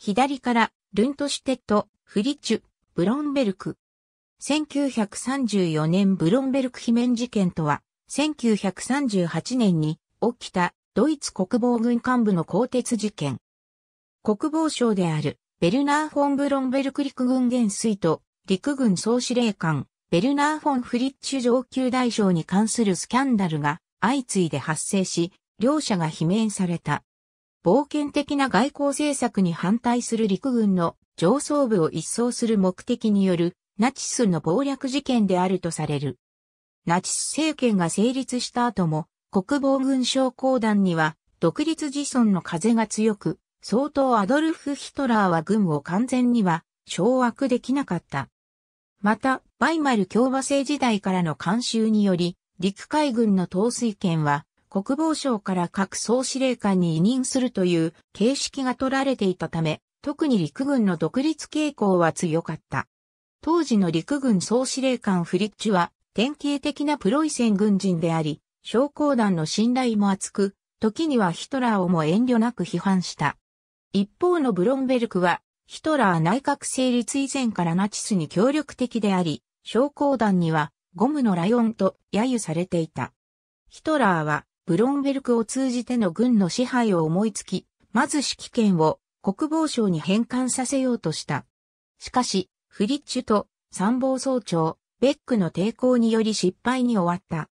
左から、ルントシュテット、フリッチュ、ブロンベルク。1934年ブロンベルク罷免事件とは、1938年に起きたドイツ国防軍幹部の更迭事件。国防省であるベルナー・フォン・ブロンベルク陸軍元帥と陸軍総司令官ベルナー・フォン・フリッチュ上級大将に関するスキャンダルが相次いで発生し、両者が罷免された。冒険的な外交政策に反対する陸軍の上層部を一掃する目的によるナチスの暴略事件であるとされる。ナチス政権が成立した後も国防軍将校団には独立自尊の風が強く、相当アドルフ・ヒトラーは軍を完全には掌握できなかった。また、バイマル共和制時代からの慣習により、陸海軍の統帥権は国防省から各総司令官に委任するという形式が取られていたため、特に陸軍の独立傾向は強かった。当時の陸軍総司令官フリッチは典型的なプロイセン軍人であり、将校団の信頼も厚く、時にはヒトラーをも遠慮なく批判した。一方のブロンベルクは、ヒトラー内閣成立以前からナチスに協力的であり、将校団にはゴムのライオンと揶揄されていた。ヒトラーはブロンベルクを通じての軍の支配を思いつき、まず指揮権を国防省に返還させようとした。しかし、フリッチュと参謀総長、ベックの抵抗により失敗に終わった。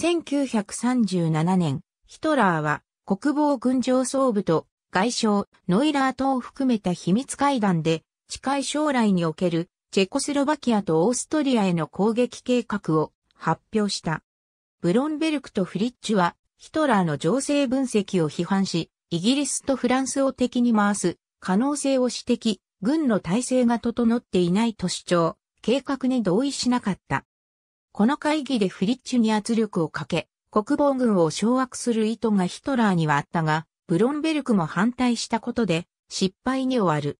1937年、ヒトラーは国防軍上層部と外相、ノイラー等を含めた秘密会談で、近い将来におけるチェコスロバキアとオーストリアへの攻撃計画を発表した。ブロンベルクとフリッチは、ヒトラーの情勢分析を批判し、イギリスとフランスを敵に回す可能性を指摘、軍の体制が整っていないと主張、計画に同意しなかった。この会議でフリッチに圧力をかけ、国防軍を掌握する意図がヒトラーにはあったが、ブロンベルクも反対したことで、失敗に終わる。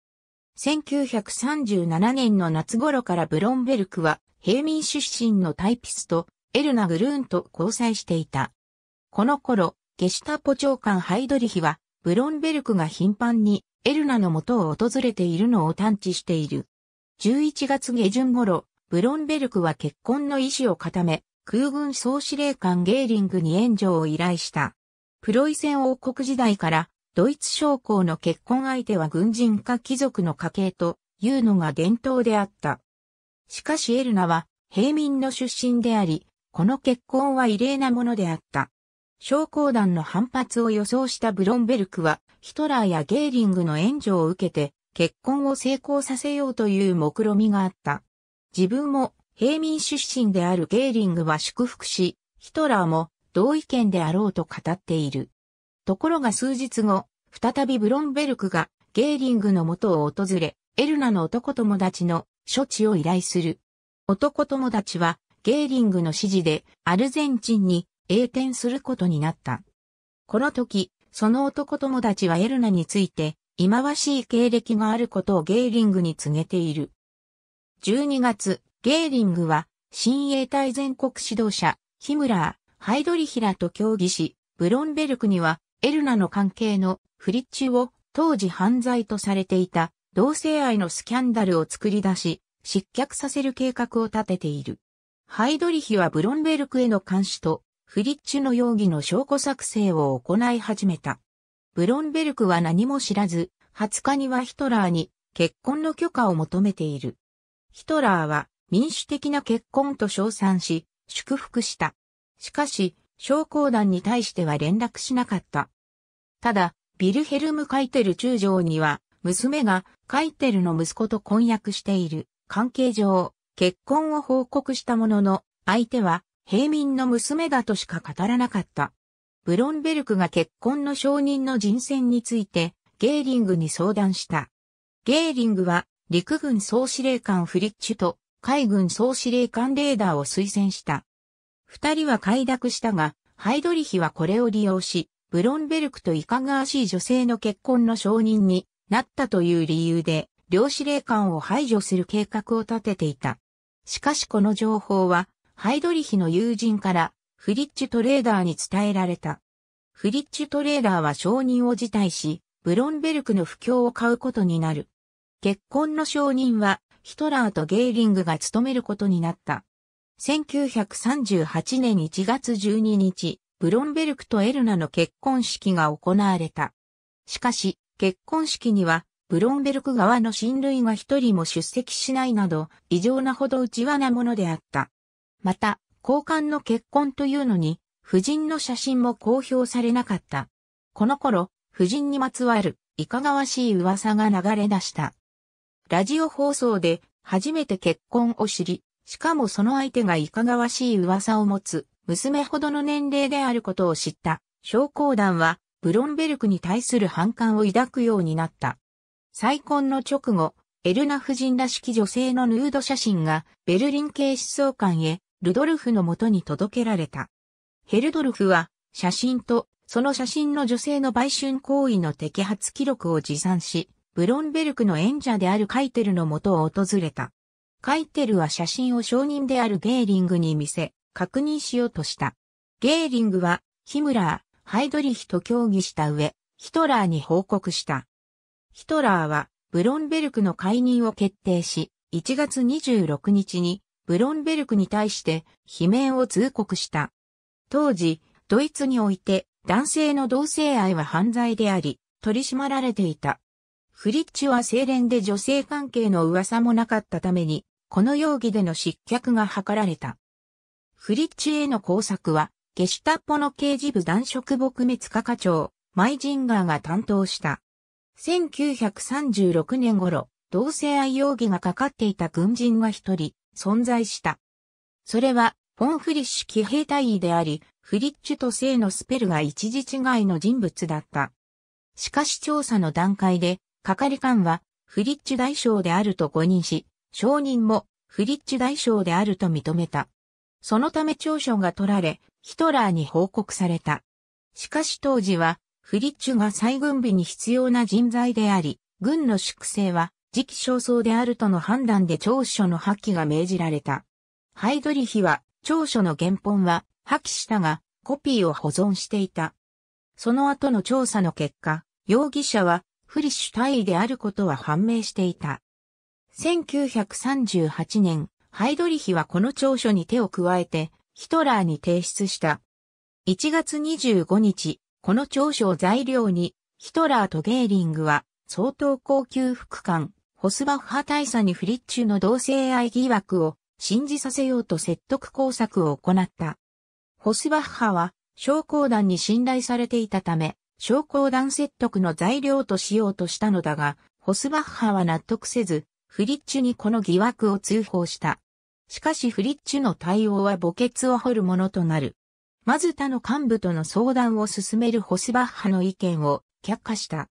1937年の夏頃からブロンベルクは、平民出身のタイピスト、エルナ・グルーンと交際していた。この頃、ゲシュタポ長官ハイドリヒは、ブロンベルクが頻繁にエルナの元を訪れているのを探知している。11月下旬頃、ブロンベルクは結婚の意思を固め、空軍総司令官ゲーリングに援助を依頼した。プロイセン王国時代から、ドイツ将校の結婚相手は軍人か貴族の家系というのが伝統であった。しかしエルナは平民の出身であり、この結婚は異例なものであった。商工団の反発を予想したブロンベルクは、ヒトラーやゲーリングの援助を受けて、結婚を成功させようという目論みがあった。自分も、平民出身であるゲーリングは祝福し、ヒトラーも同意見であろうと語っている。ところが数日後、再びブロンベルクがゲーリングの元を訪れ、エルナの男友達の処置を依頼する。男友達はゲーリングの指示でアルゼンチンに栄転することになった。この時、その男友達はエルナについて、忌まわしい経歴があることをゲーリングに告げている。12月、ゲーリングは、新衛隊全国指導者、ヒムラー、ハイドリヒラと協議し、ブロンベルクには、エルナの関係のフリッチを当時犯罪とされていた同性愛のスキャンダルを作り出し、失脚させる計画を立てている。ハイドリヒはブロンベルクへの監視と、フリッチュの容疑の証拠作成を行い始めた。ブロンベルクは何も知らず、20日にはヒトラーに結婚の許可を求めている。ヒトラーは民主的な結婚と称賛し、祝福した。しかし、商工団に対しては連絡しなかった。ただ、ビルヘルム・カイテル中将には、娘がカイテルの息子と婚約している関係上、結婚を報告したものの、相手は平民の娘だとしか語らなかった。ブロンベルクが結婚の承認の人選について、ゲーリングに相談した。ゲーリングは、陸軍総司令官フリッチュと海軍総司令官レーダーを推薦した。二人は快諾したが、ハイドリヒはこれを利用し、ブロンベルクといかがわしい女性の結婚の承認になったという理由で、両司令官を排除する計画を立てていた。しかしこの情報は、ハイドリヒの友人からフリッチュトレーダーに伝えられた。フリッチュトレーダーは承認を辞退し、ブロンベルクの布教を買うことになる。結婚の承認は、ヒトラーとゲーリングが務めることになった。1938年1月12日、ブロンベルクとエルナの結婚式が行われた。しかし、結婚式にはブロンベルク側の親類が一人も出席しないなど、異常なほど内輪なものであった。また、交換の結婚というのに、夫人の写真も公表されなかった。この頃、夫人にまつわる、いかがわしい噂が流れ出した。ラジオ放送で、初めて結婚を知り、しかもその相手がいかがわしい噂を持つ、娘ほどの年齢であることを知った、商工団は、ブロンベルクに対する反感を抱くようになった。再婚の直後、エルナ夫人らしき女性のヌード写真がベルリン系視総監へルドルフのもとに届けられた。ヘルドルフは写真とその写真の女性の売春行為の摘発記録を持参し、ブロンベルクの演者であるカイテルのもとを訪れた。カイテルは写真を証人であるゲーリングに見せ、確認しようとした。ゲーリングはヒムラー、ハイドリヒと協議した上、ヒトラーに報告した。ヒトラーはブロンベルクの解任を決定し、1月26日にブロンベルクに対して罷免を通告した。当時、ドイツにおいて男性の同性愛は犯罪であり、取り締まられていた。フリッチは清廉で女性関係の噂もなかったために、この容疑での失脚が図られた。フリッチへの工作は、ゲシュタッポの刑事部男色撲滅課課長、マイジンガーが担当した。1936年頃、同性愛容疑がかかっていた軍人が一人、存在した。それは、フォン・フリッシュ騎兵隊員であり、フリッチュと性のスペルが一時違いの人物だった。しかし調査の段階で、係官は、フリッチュ大将であると誤認し、証人も、フリッチュ大将であると認めた。そのため調書が取られ、ヒトラーに報告された。しかし当時は、フリッチュが再軍備に必要な人材であり、軍の粛清は時期尚早であるとの判断で長所の破棄が命じられた。ハイドリヒは長所の原本は破棄したが、コピーを保存していた。その後の調査の結果、容疑者はフリッシュ大位であることは判明していた。1938年、ハイドリヒはこの長所に手を加えて、ヒトラーに提出した。1月25日、この長所を材料に、ヒトラーとゲーリングは、相当高級副官、ホスバッハ大佐にフリッチュの同性愛疑惑を信じさせようと説得工作を行った。ホスバッハは、商工団に信頼されていたため、商工団説得の材料としようとしたのだが、ホスバッハは納得せず、フリッチュにこの疑惑を通報した。しかしフリッチュの対応は墓穴を掘るものとなる。まず他の幹部との相談を進めるホスバッハの意見を却下した。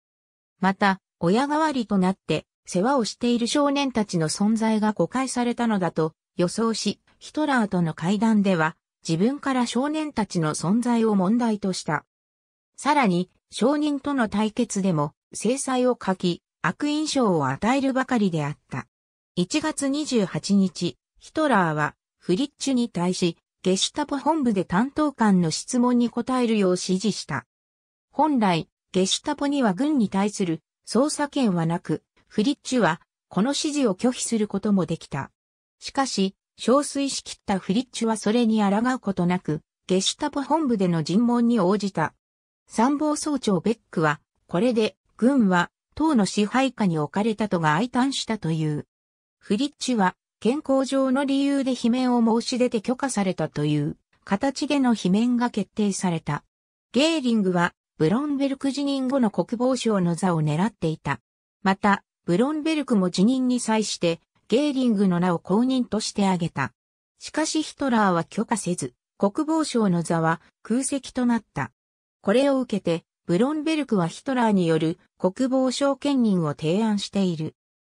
また、親代わりとなって世話をしている少年たちの存在が誤解されたのだと予想し、ヒトラーとの会談では自分から少年たちの存在を問題とした。さらに、証人との対決でも制裁を書き、悪印象を与えるばかりであった。1月28日、ヒトラーはフリッチュに対し、ゲシュタポ本部で担当官の質問に答えるよう指示した。本来、ゲシュタポには軍に対する捜査権はなく、フリッチュはこの指示を拒否することもできた。しかし、憔悴しきったフリッチュはそれに抗うことなく、ゲシュタポ本部での尋問に応じた。参謀総長ベックは、これで、軍は、党の支配下に置かれたとが哀嘆したという。フリッチュは、健康上の理由で罷免を申し出て許可されたという形での罷免が決定された。ゲーリングはブロンベルク辞任後の国防省の座を狙っていた。また、ブロンベルクも辞任に際してゲーリングの名を公認として挙げた。しかしヒトラーは許可せず、国防省の座は空席となった。これを受けて、ブロンベルクはヒトラーによる国防省兼任を提案している。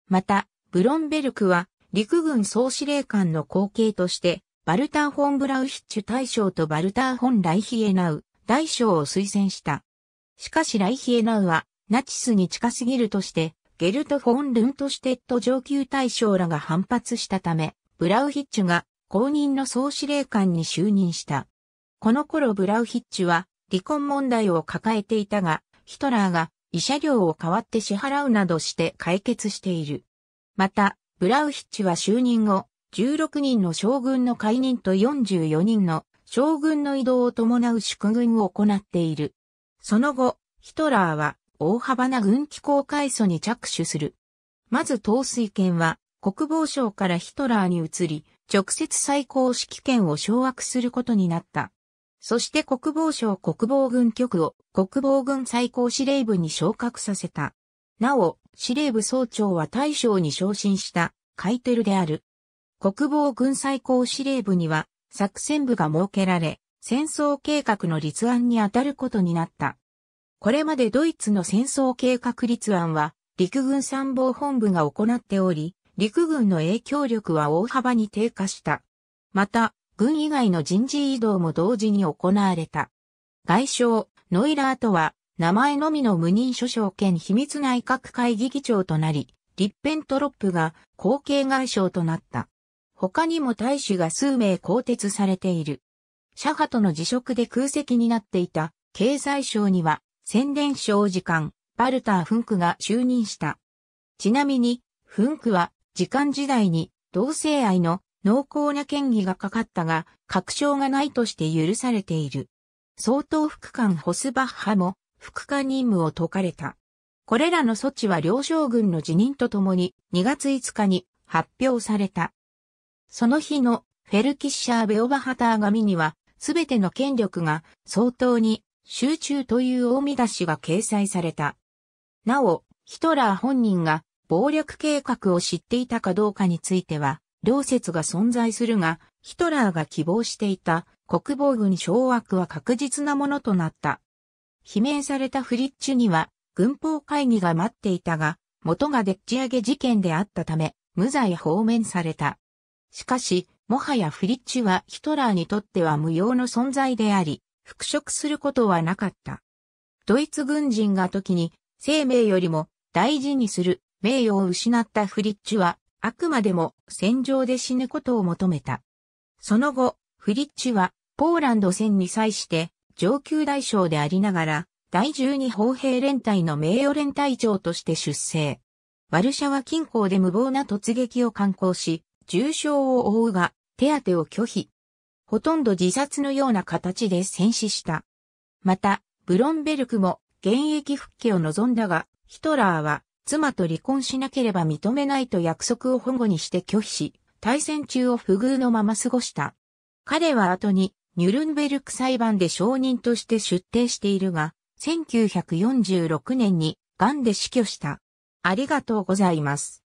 また、ブロンベルクは陸軍総司令官の後継として、バルター・フォン・ブラウヒッチュ大将とバルター・フォン・ライヒエナウ大将を推薦した。しかしライヒエナウは、ナチスに近すぎるとして、ゲルト・フォン・ルントシテッド上級大将らが反発したため、ブラウヒッチュが公認の総司令官に就任した。この頃ブラウヒッチュは離婚問題を抱えていたが、ヒトラーが慰謝料を代わって支払うなどして解決している。また、ブラウヒッチは就任後、16人の将軍の解任と44人の将軍の移動を伴う祝軍を行っている。その後、ヒトラーは大幅な軍機構改組に着手する。まず統帥権は国防省からヒトラーに移り、直接最高指揮権を掌握することになった。そして国防省国防軍局を国防軍最高司令部に昇格させた。なお、司令部総長は大将に昇進したカイテルである。国防軍最高司令部には作戦部が設けられ、戦争計画の立案に当たることになった。これまでドイツの戦争計画立案は陸軍参謀本部が行っており、陸軍の影響力は大幅に低下した。また、軍以外の人事異動も同時に行われた。外相、ノイラーとは名前のみの無人所掌兼秘密内閣会議議長となり、リッペントロップが後継外相となった。他にも大使が数名更迭されている。シャハとの辞職で空席になっていた経済省には宣伝省次官、バルター・フンクが就任した。ちなみに、フンクは時間時代に同性愛の濃厚な権威がかかったが、確証がないとして許されている。総統副官ホスバッハも副官任務を解かれた。これらの措置は両将軍の辞任とともに2月5日に発表された。その日のフェルキッシャー・ベオバハター紙には、すべての権力が相当に集中という大見出しが掲載された。なお、ヒトラー本人が暴力計画を知っていたかどうかについては、両説が存在するが、ヒトラーが希望していた国防軍掌握は確実なものとなった。罷免されたフリッチュには、軍法会議が待っていたが、元がでっち上げ事件であったため、無罪放免された。しかし、もはやフリッチュはヒトラーにとっては無用の存在であり、復職することはなかった。ドイツ軍人が時に、生命よりも大事にする名誉を失ったフリッチュは、あくまでも戦場で死ぬことを求めた。その後、フリッチュはポーランド戦に際して上級大将でありながら、第12砲兵連隊の名誉連隊長として出征。ワルシャワ近郊で無謀な突撃を敢行し、重傷を負うが、手当てを拒否。ほとんど自殺のような形で戦死した。また、ブロンベルクも現役復帰を望んだが、ヒトラーは妻と離婚しなければ認めないと約束を保護にして拒否し、対戦中を不遇のまま過ごした。彼は後にニュルンベルク裁判で証人として出廷しているが、1946年に癌で死去した。ありがとうございます。